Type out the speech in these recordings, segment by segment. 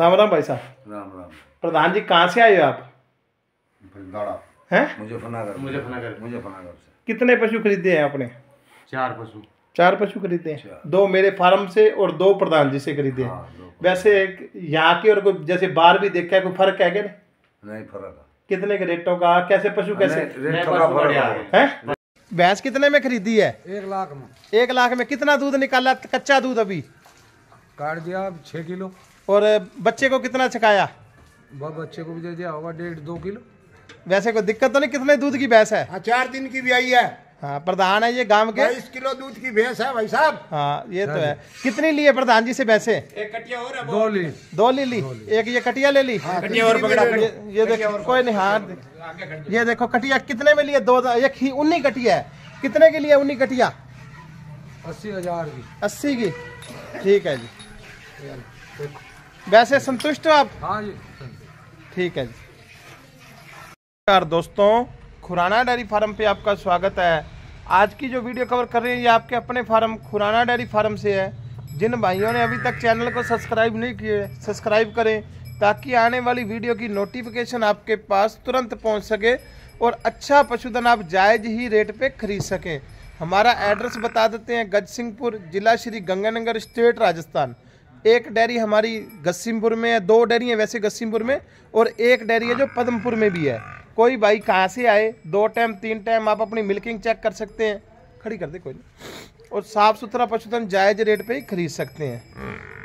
राम राम भाई साहब राम राम प्रधान जी कहाँ से आए हो आप दौड़ा हैं मुजफ्फरनगर मुजफ्फरनगर मुजफ्फरनगर से कितने पशु खरीदे हैं आपने चार पशु चार पशु खरीदे हैं दो मेरे फार्म से और दो प्रधान जी से खरीदे हैं हाँ, वैसे यहाँ के और कोई जैसे बाहर भी देखा है कोई फर्क है क्या नहीं फर्क कितने के रेटों का कैसे पशु कैसे है भैंस कितने में खरीदी है एक लाख में एक लाख में कितना दूध निकाला कच्चा दूध अभी काट दिया छह किलो और बच्चे को कितना छकाया वह बच्चे को भी दे दिया होगा डेढ़ दो किलो वैसे कोई दिक्कत तो नहीं कितने दूध की भैंस है हाँ चार दिन की भी आई है हाँ प्रधान है ये गांव के बाईस किलो दूध की भैंस है भाई साहब हाँ ये तो हाँ है कितनी ली है प्रधान जी से भैंसे एक कटिया और दो ली दो ली ली एक ये कटिया ले ली हाँ, कटिया और पकड़ा ये, ये देखो कोई नहीं हाँ ये देखो कटिया कितने में लिए दो एक ही उन्नी कटिया है कितने के लिए उन्नी कटिया अस्सी हजार की अस्सी की ठीक है जी वैसे संतुष्ट हो आप हाँ जी ठीक है जी नमस्कार दोस्तों खुराना डेयरी फार्म पे आपका स्वागत है आज की जो वीडियो कवर कर रहे हैं ये आपके अपने फार्म खुराना डेयरी फार्म से है जिन भाइयों ने अभी तक चैनल को सब्सक्राइब नहीं किए सब्सक्राइब करें ताकि आने वाली वीडियो की नोटिफिकेशन आपके पास तुरंत पहुंच सके और अच्छा पशुधन आप जायज ही रेट पे खरीद सकें हमारा एड्रेस बता देते हैं गज सिंहपुर जिला श्री गंगानगर स्टेट राजस्थान एक डेयरी हमारी गस्सीमपुर में है दो डेयरी है वैसे गस्सीमपुर में और एक डेयरी है जो पदमपुर में भी है कोई भाई कहाँ से आए दो टाइम तीन टाइम आप अपनी मिल्किंग चेक कर सकते हैं खड़ी कर दे कोई नहीं और साफ़ सुथरा पशुधन जायज रेट पे ही खरीद सकते हैं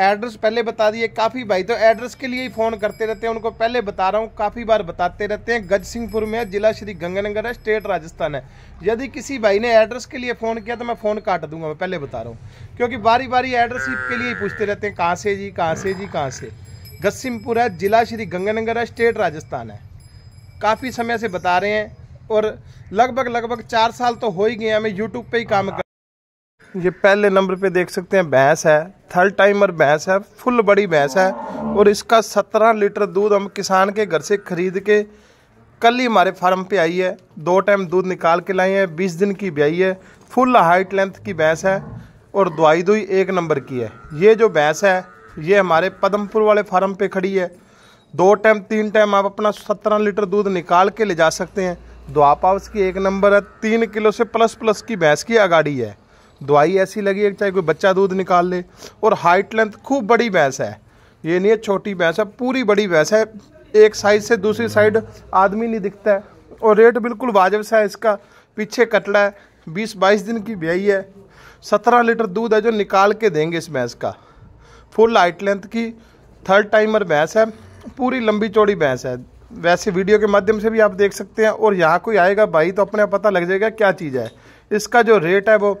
एड्रेस पहले बता दिए काफ़ी भाई तो एड्रेस के लिए ही फ़ोन करते रहते हैं उनको पहले बता रहा हूँ काफ़ी बार बताते रहते हैं गज सिंहपुर में जिला श्री गंगानगर है स्टेट राजस्थान है यदि किसी भाई ने एड्रेस के लिए फ़ोन किया तो मैं फ़ोन काट दूंगा मैं पहले बता रहा हूँ क्योंकि बारी बारी एड्रेस के लिए ही पूछते रहते हैं कहाँ से जी कहाँ से जी कहाँ से गज सिंहपुर है जिला श्री गंगानगर है स्टेट राजस्थान है काफ़ी समय से बता रहे हैं और लगभग लगभग चार साल तो हो ही गया हमें यूट्यूब पर ही काम कर ये पहले नंबर पे देख सकते हैं भैंस है थर्ड टाइमर भैंस है फुल बड़ी भैंस है और इसका सत्रह लीटर दूध हम किसान के घर से खरीद के कल ही हमारे फार्म पे आई है दो टाइम दूध निकाल के लाई है बीस दिन की ब्याई है फुल हाइट लेंथ की भैंस है और दवाई दुई एक नंबर की है ये जो भैंस है ये हमारे पदमपुर वाले फार्म पे खड़ी है दो टाइम तीन टाइम आप अपना सत्रह लीटर दूध निकाल के ले जा सकते हैं द्वापावस की एक नंबर है तीन किलो से प्लस प्लस की भैंस की अगाड़ी है दवाई ऐसी लगी है चाहे कोई बच्चा दूध निकाल ले और हाइट लेंथ खूब बड़ी भैंस है ये नहीं है छोटी भैंस है पूरी बड़ी भैंस है एक साइड से दूसरी साइड आदमी नहीं दिखता है और रेट बिल्कुल वाजब सा है इसका पीछे कटला है बीस बाईस दिन की ब्याई है सत्रह लीटर दूध है जो निकाल के देंगे इस भैंस का फुल हाइट लेंथ की थर्ड टाइमर भैंस है पूरी लंबी चौड़ी भैंस है वैसे वीडियो के माध्यम से भी आप देख सकते हैं और यहाँ कोई आएगा भाई तो अपने पता लग जाएगा क्या चीज़ है इसका जो रेट है वो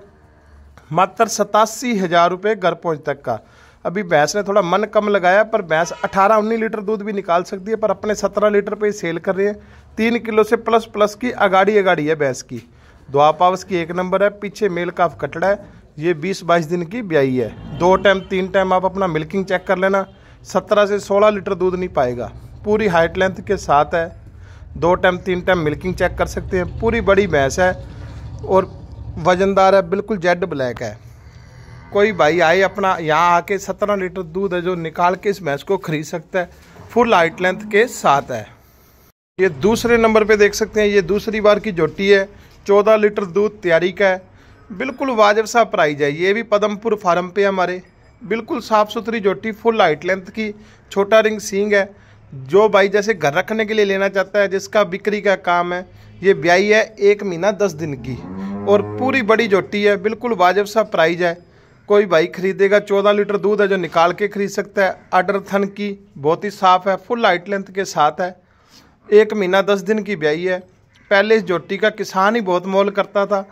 मात्र सतासी हज़ार रुपये घर पहुँच तक का अभी भैंस ने थोड़ा मन कम लगाया पर भैंस 18-19 लीटर दूध भी निकाल सकती है पर अपने 17 लीटर पे ही सेल कर रहे हैं तीन किलो से प्लस प्लस की अगाड़ी अगाड़ी है भैंस की दुआ पावस की एक नंबर है पीछे मेल काफ कटड़ा है ये 20-22 दिन की ब्याई है दो टाइम तीन टाइम आप अपना मिल्किंग चेक कर लेना सत्रह से सोलह लीटर दूध नहीं पाएगा पूरी हाइट लेंथ के साथ है दो टाइम तीन टाइम मिल्किंग चेक कर सकते हैं पूरी बड़ी भैंस है और वज़नदार है बिल्कुल जेड ब्लैक है कोई भाई आए अपना यहाँ आके सत्रह लीटर दूध है जो निकाल के इस भैंस को खरीद सकता है फुल हाइट लेंथ के साथ है ये दूसरे नंबर पे देख सकते हैं ये दूसरी बार की जोटी है चौदह लीटर दूध तैयारी का है बिल्कुल वाजब सा प्राइज है ये भी पदमपुर फार्म पे हमारे बिल्कुल साफ़ सुथरी जोटी फुल हाइट लेंथ की छोटा रिंग सींग है जो भाई जैसे घर रखने के लिए लेना चाहता है जिसका बिक्री का काम है ये ब्याई है एक महीना दस दिन की और पूरी बड़ी जोटी है बिल्कुल वाजब सा प्राइज है कोई भाई खरीदेगा चौदह लीटर दूध है जो निकाल के खरीद सकता है अडर थन की बहुत ही साफ़ है फुल हाइट लेंथ के साथ है एक महीना दस दिन की ब्याई है पहले इस जोटी का किसान ही बहुत मोल करता था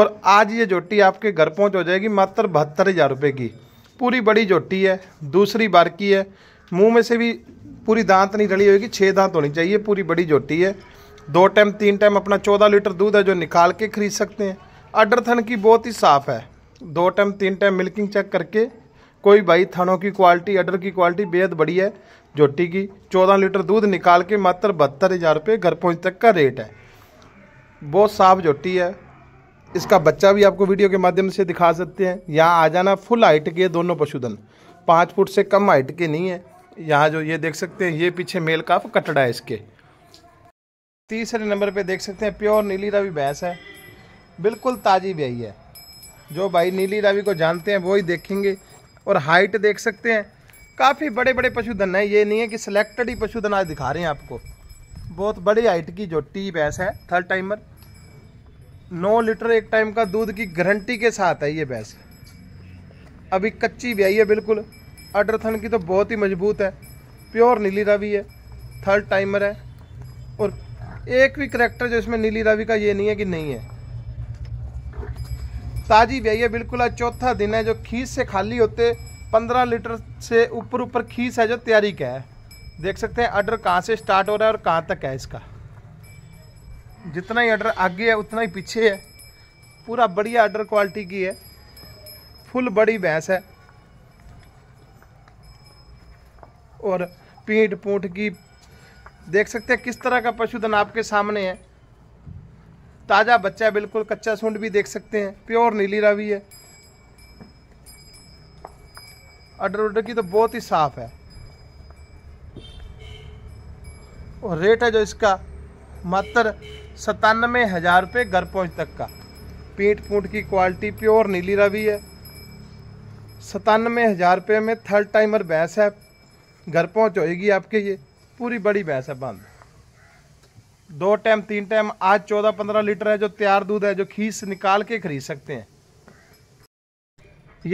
और आज ये जोटी आपके घर पहुंच हो जाएगी मात्र बहत्तर हज़ार रुपये की पूरी बड़ी जोटी है दूसरी बार की है मुंह में से भी पूरी दांत नहीं रली होगी छः दांत होनी चाहिए पूरी बड़ी जोटी है दो टाइम तीन टाइम अपना चौदह लीटर दूध है जो निकाल के खरीद सकते हैं अडर थन की बहुत ही साफ़ है दो टाइम तीन टाइम मिल्किंग चेक करके कोई भाई थनों की क्वालिटी अडर की क्वालिटी बेहद बड़ी है जोटी की चौदह लीटर दूध निकाल के मात्र बहत्तर हज़ार रुपये घर पहुँच तक का रेट है बहुत साफ जोटी है इसका बच्चा भी आपको वीडियो के माध्यम से दिखा सकते हैं यहाँ आ जाना फुल हाइट के दोनों पशुधन पाँच फुट से कम हाइट के नहीं है यहाँ जो ये देख सकते हैं ये पीछे मेल काफ कटड़ा है इसके तीसरे नंबर पे देख सकते हैं प्योर नीली रवि भैंस है बिल्कुल ताज़ी ब्याई है जो भाई नीली रवि को जानते हैं वो ही देखेंगे और हाइट देख सकते हैं काफ़ी बड़े बड़े पशुधन है ये नहीं है कि सिलेक्टेड ही पशुधन आज दिखा रहे हैं आपको बहुत बड़ी हाइट की जो टी भैंस है थर्ड टाइमर नौ लीटर एक टाइम का दूध की गारंटी के साथ है ये भैंस अभी कच्ची ब्याई है बिल्कुल अडरथन की तो बहुत ही मजबूत है प्योर नीली रवि है थर्ड टाइमर है और एक भी करेक्टर जो इसमें नीली रवि का ये नहीं है कि नहीं है ताजी ब्याई बिल्कुल आज चौथा दिन है जो खीस से खाली होते पंद्रह लीटर से ऊपर ऊपर खीस है जो तैयारी का है देख सकते हैं अर्डर कहाँ से स्टार्ट हो रहा है और कहाँ तक है इसका जितना ही अर्डर आगे है उतना ही पीछे है पूरा बढ़िया अर्डर क्वालिटी की है फुल बड़ी भैंस है और पीठ पूठ की देख सकते हैं किस तरह का पशुधन आपके सामने है ताज़ा बच्चा बिल्कुल कच्चा सूंड भी देख सकते हैं प्योर नीली रवि है अडर उडर की तो बहुत ही साफ है और रेट है जो इसका मात्र सतानवे हज़ार रुपये घर पहुंच तक का पीट पूट की क्वालिटी प्योर नीली रवि है सतानवे हज़ार रुपये में थर्ड टाइमर बैस है घर पहुंच होएगी आपके ये पूरी बड़ी भैंस है बंद दो टाइम तीन टाइम आज चौदह पंद्रह लीटर है जो तैयार दूध है जो खीस निकाल के खरीद सकते हैं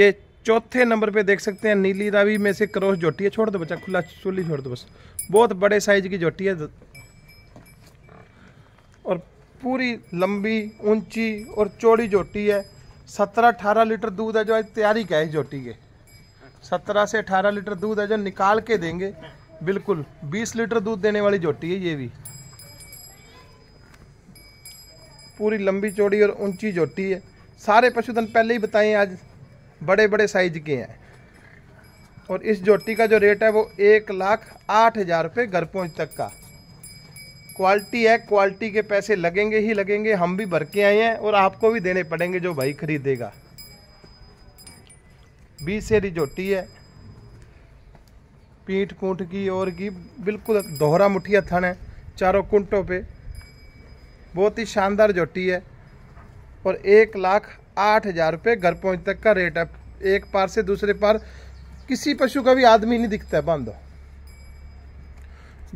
ये चौथे नंबर पे देख सकते हैं नीली रावी में से क्रॉस जोटी है छोड़ दो बच्चा खुला चूली छोड़ दो बस बहुत बड़े साइज की जोटी है और पूरी लंबी ऊंची और चौड़ी जोटी है सत्रह अठारह लीटर दूध है जो आज तैयारी का है इस जोटी के सत्रह से अठारह लीटर दूध है जो निकाल के देंगे बिल्कुल 20 लीटर दूध देने वाली जोटी है ये भी पूरी लंबी चौड़ी और ऊंची जोटी है सारे पशुधन पहले ही बताए आज बड़े बड़े साइज के हैं और इस जोटी का जो रेट है वो एक लाख आठ हज़ार रुपये घर पहुंच तक का क्वालिटी है क्वालिटी के पैसे लगेंगे ही लगेंगे हम भी भर के आए हैं और आपको भी देने पड़ेंगे जो भाई खरीदेगा बीस से जोटी है पीठ पूंठ की और की बिल्कुल दोहरा मुठिया थन है चारों कुंटों पे बहुत ही शानदार जोटी है और एक लाख आठ हज़ार रुपये घर पहुँच तक का रेट है एक पार से दूसरे पार किसी पशु का भी आदमी नहीं दिखता है बांधो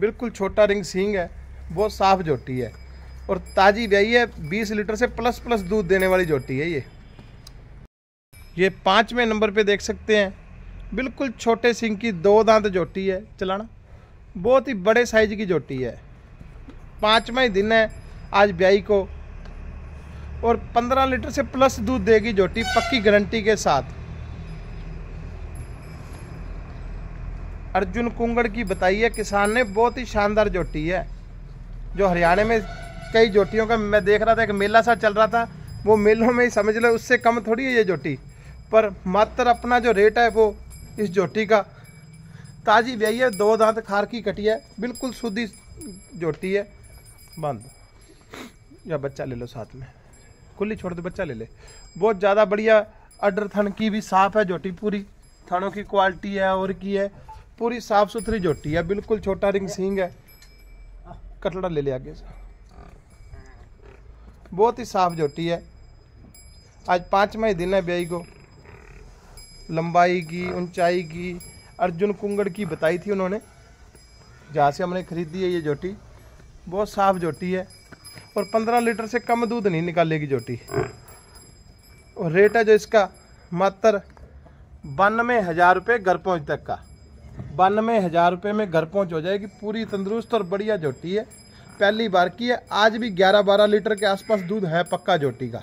बिल्कुल छोटा रिंग सींग है बहुत साफ जोटी है और ताज़ी ब्याई है बीस लीटर से प्लस प्लस दूध देने वाली जोटी है ये ये पाँचवें नंबर पे देख सकते हैं बिल्कुल छोटे सिंह की दो दांत जोटी है चलाना बहुत ही बड़े साइज की जोटी है पाँचवा ही दिन है आज ब्याई को और पंद्रह लीटर से प्लस दूध देगी जोटी पक्की गारंटी के साथ अर्जुन कुंगड़ की बताई है किसान ने बहुत ही शानदार जोटी है जो हरियाणा में कई जोटियों का मैं देख रहा था एक मेला सा चल रहा था वो मेलों में ही समझ लो उससे कम थोड़ी है ये जोटी पर मात्र अपना जो रेट है वो इस जोटी का ताजी ब्याई है दो दांत खार की कटी है बिल्कुल शुद्धि जोटी है बंद या बच्चा ले लो साथ में खुली छोड़ दो बच्चा ले ले बहुत ज़्यादा बढ़िया अडर थन की भी साफ है जोटी पूरी थनों की क्वालिटी है और की है पूरी साफ सुथरी जोटी है बिल्कुल छोटा रिंग सींग है कटड़ा ले ले आगे से बहुत ही साफ जोटी है आज पाँच मई दिन है ब्याई को लंबाई की ऊंचाई की अर्जुन कुंगड़ की बताई थी उन्होंने जहाँ से हमने खरीदी है ये जोटी बहुत साफ जोटी है और 15 लीटर से कम दूध नहीं निकालेगी जोटी और रेट है जो इसका मात्र बानवे हज़ार रुपये घर पहुँच तक का बानवे हज़ार रुपये में घर पहुँच हो जाएगी पूरी तंदुरुस्त और बढ़िया जोटी है पहली बार की है आज भी 11-12 लीटर के आसपास दूध है पक्का जोटी का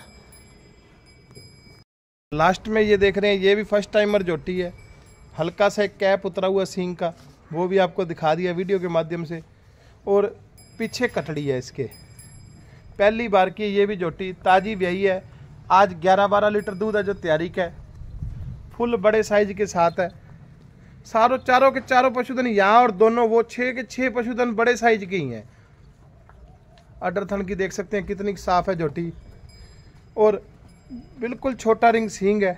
लास्ट में ये देख रहे हैं ये भी फर्स्ट टाइमर जोटी है हल्का सा एक कैप उतरा हुआ सींग का वो भी आपको दिखा दिया वीडियो के माध्यम से और पीछे कटड़ी है इसके पहली बार की ये भी जोटी ताजी ब्याई है आज 11-12 लीटर दूध है जो तैयारी का है फुल बड़े साइज के साथ है सारों चारों के चारों पशुधन यहाँ और दोनों वो छः के छः पशुधन बड़े साइज के ही हैं अडरथन की देख सकते हैं कितनी साफ है जोटी और बिल्कुल छोटा रिंग सींग है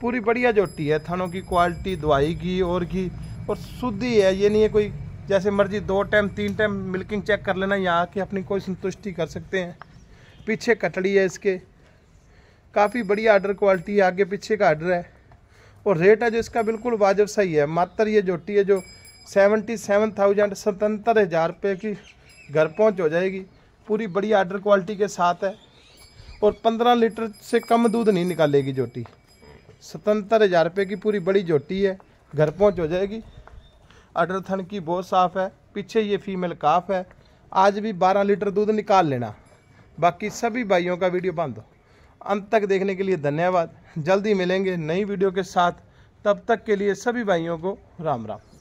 पूरी बढ़िया जोटी है थनों की क्वालिटी दवाई की और की और शुद्धि है ये नहीं है कोई जैसे मर्जी दो टाइम तीन टाइम मिल्किंग चेक कर लेना यहाँ आके अपनी कोई संतुष्टि कर सकते हैं पीछे कटड़ी है इसके काफ़ी बढ़िया आर्डर क्वालिटी है आगे पीछे का आर्डर है और रेट है जो इसका बिल्कुल वाजब सही है मात्र ये जोटी है जो सेवेंटी सेवन थाउजेंड सतहत्तर हज़ार रुपये की घर पहुँच हो जाएगी पूरी बढ़िया आर्डर क्वालिटी के साथ है और 15 लीटर से कम दूध नहीं निकालेगी जोटी सतहत्तर हज़ार रुपये की पूरी बड़ी जोटी है घर पहुँच हो जाएगी अडर थन की बहुत साफ़ है पीछे ये फीमेल काफ है आज भी 12 लीटर दूध निकाल लेना बाकी सभी भाइयों का वीडियो बंद अंत तक देखने के लिए धन्यवाद जल्दी मिलेंगे नई वीडियो के साथ तब तक के लिए सभी भाइयों को राम राम